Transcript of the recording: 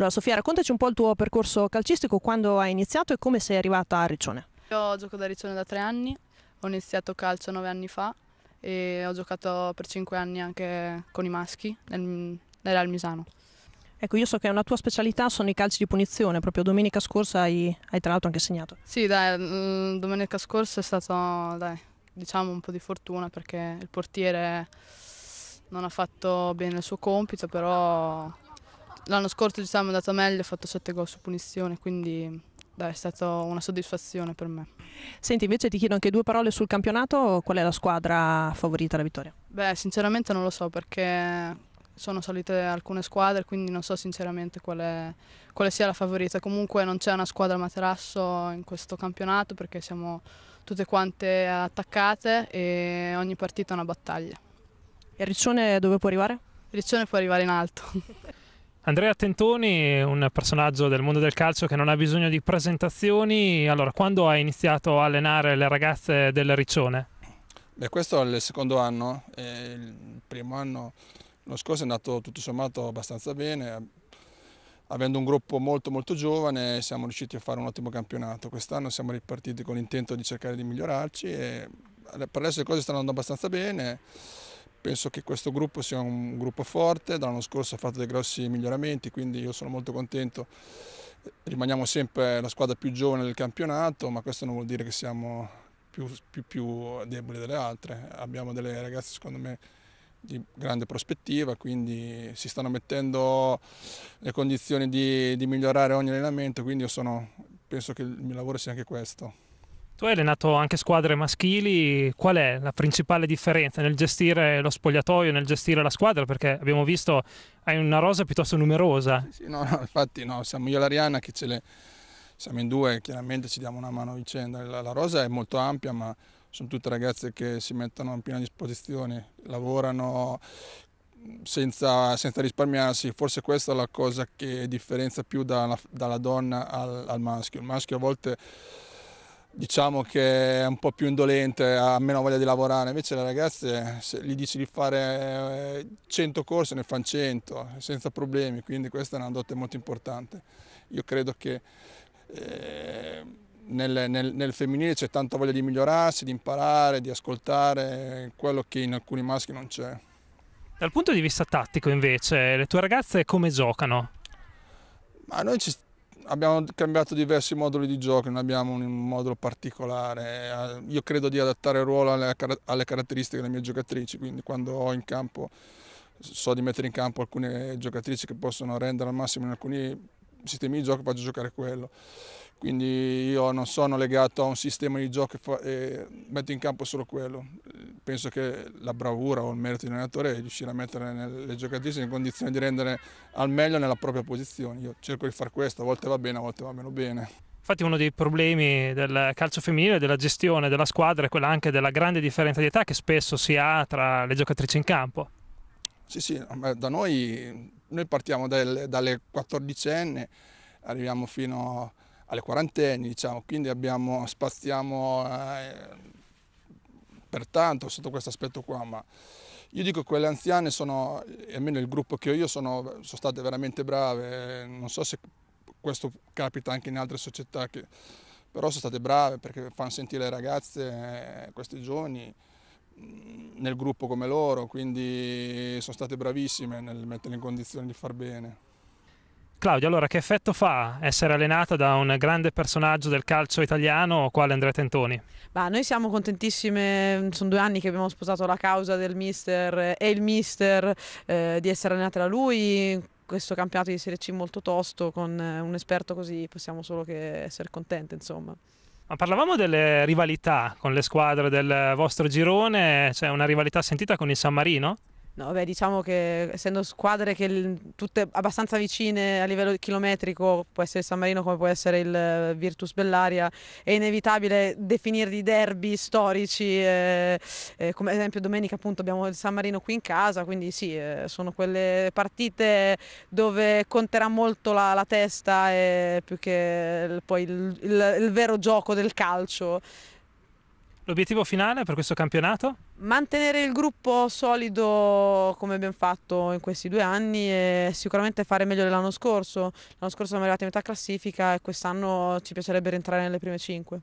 Allora, Sofia, raccontaci un po' il tuo percorso calcistico, quando hai iniziato e come sei arrivata a Riccione. Io gioco da Riccione da tre anni, ho iniziato calcio nove anni fa e ho giocato per cinque anni anche con i maschi nel, nel Misano. Ecco, io so che una tua specialità sono i calci di punizione, proprio domenica scorsa hai, hai tra l'altro anche segnato. Sì, dai, mm, domenica scorsa è stato, dai, diciamo un po' di fortuna perché il portiere non ha fatto bene il suo compito, però L'anno scorso ci siamo andata meglio, ho fatto 7 gol su punizione, quindi dai, è stata una soddisfazione per me. Senti, invece ti chiedo anche due parole sul campionato, qual è la squadra favorita alla vittoria? Beh, sinceramente non lo so perché sono salite alcune squadre, quindi non so sinceramente quale, quale sia la favorita. Comunque non c'è una squadra materasso in questo campionato perché siamo tutte quante attaccate e ogni partita è una battaglia. E Riccione dove può arrivare? Riccione può arrivare in alto. Andrea Tentoni, un personaggio del mondo del calcio che non ha bisogno di presentazioni, allora quando hai iniziato a allenare le ragazze del Riccione? Beh, questo è il secondo anno, il primo anno l'anno scorso è andato tutto sommato abbastanza bene, avendo un gruppo molto molto giovane siamo riusciti a fare un ottimo campionato, quest'anno siamo ripartiti con l'intento di cercare di migliorarci e per adesso le cose stanno andando abbastanza bene Penso che questo gruppo sia un gruppo forte, dall'anno scorso ha fatto dei grossi miglioramenti, quindi io sono molto contento. Rimaniamo sempre la squadra più giovane del campionato, ma questo non vuol dire che siamo più, più, più deboli delle altre. Abbiamo delle ragazze, secondo me, di grande prospettiva, quindi si stanno mettendo le condizioni di, di migliorare ogni allenamento, quindi io sono, penso che il mio lavoro sia anche questo. Tu hai allenato anche squadre maschili, qual è la principale differenza nel gestire lo spogliatoio, nel gestire la squadra? Perché abbiamo visto hai una rosa piuttosto numerosa. Sì, sì no, no, infatti no, siamo io e l'Ariana che ce le... Siamo in due, chiaramente ci diamo una mano a vicenda. La, la rosa è molto ampia, ma sono tutte ragazze che si mettono in piena disposizione, lavorano, senza, senza, risparmiarsi, forse questa è la cosa che differenza più dalla, dalla donna al, al, maschio. Il maschio a volte diciamo che è un po' più indolente, ha meno voglia di lavorare, invece le ragazze se gli dici di fare 100 eh, corse ne fanno 100 senza problemi, quindi questa è una dote molto importante. Io credo che eh, nel, nel, nel, femminile c'è tanta voglia di migliorarsi, di imparare, di ascoltare, quello che in alcuni maschi non c'è. Dal punto di vista tattico invece, le tue ragazze come giocano? Ma noi ci, abbiamo cambiato diversi moduli di gioco, non abbiamo un modulo particolare. Eh, io credo di adattare il ruolo alle, alle caratteristiche delle mie giocatrici, quindi quando ho in campo so di mettere in campo alcune giocatrici che possono rendere al massimo in alcuni sistemi di gioco faccio giocare quello. Quindi io non sono legato a un sistema di gioco e metto in campo solo quello. Penso che la bravura o il merito di un allenatore è riuscire a mettere le giocatrici in condizione di rendere al meglio nella propria posizione. Io cerco di fare questo, a volte va bene, a volte va meno bene. Infatti uno dei problemi del calcio femminile, della gestione della squadra, è quella anche della grande differenza di età che spesso si ha tra le giocatrici in campo. Sì, sì, da noi, noi partiamo del, dalle 14enne, arriviamo fino alle quarantenni, diciamo, quindi abbiamo, spaziamo eh, pertanto sotto questo aspetto qua, ma io dico che quelle anziane sono, almeno il gruppo che ho io, sono, sono state veramente brave, non so se questo capita anche in altre società, che, però sono state brave perché fanno sentire le ragazze, eh, questi giovani, nel gruppo come loro, quindi sono state bravissime nel metterle in condizione di far bene. Claudio, allora che effetto fa essere allenata da un grande personaggio del calcio italiano quale Andrea Tentoni? Bah, noi siamo contentissime, sono due anni che abbiamo sposato la causa del mister e il mister eh, di essere allenata da lui, questo campionato di Serie C molto tosto con eh, un esperto così possiamo solo che essere contenti insomma. Ma parlavamo delle rivalità con le squadre del vostro girone, c'è cioè una rivalità sentita con il San Marino? No, beh, diciamo che essendo squadre che tutte abbastanza vicine a livello chilometrico, può essere San Marino come può essere il eh, Virtus Bellaria, è inevitabile definirli derby storici, eh, eh, come ad esempio domenica appunto abbiamo il San Marino qui in casa, quindi sì, eh, sono quelle partite dove conterà molto la, la testa e più che il, poi il, il, il vero gioco del calcio. L'obiettivo finale per questo campionato? Mantenere il gruppo solido come abbiamo fatto in questi due anni e sicuramente fare meglio dell'anno scorso. L'anno scorso siamo arrivati a metà classifica e quest'anno ci piacerebbe rientrare nelle prime cinque.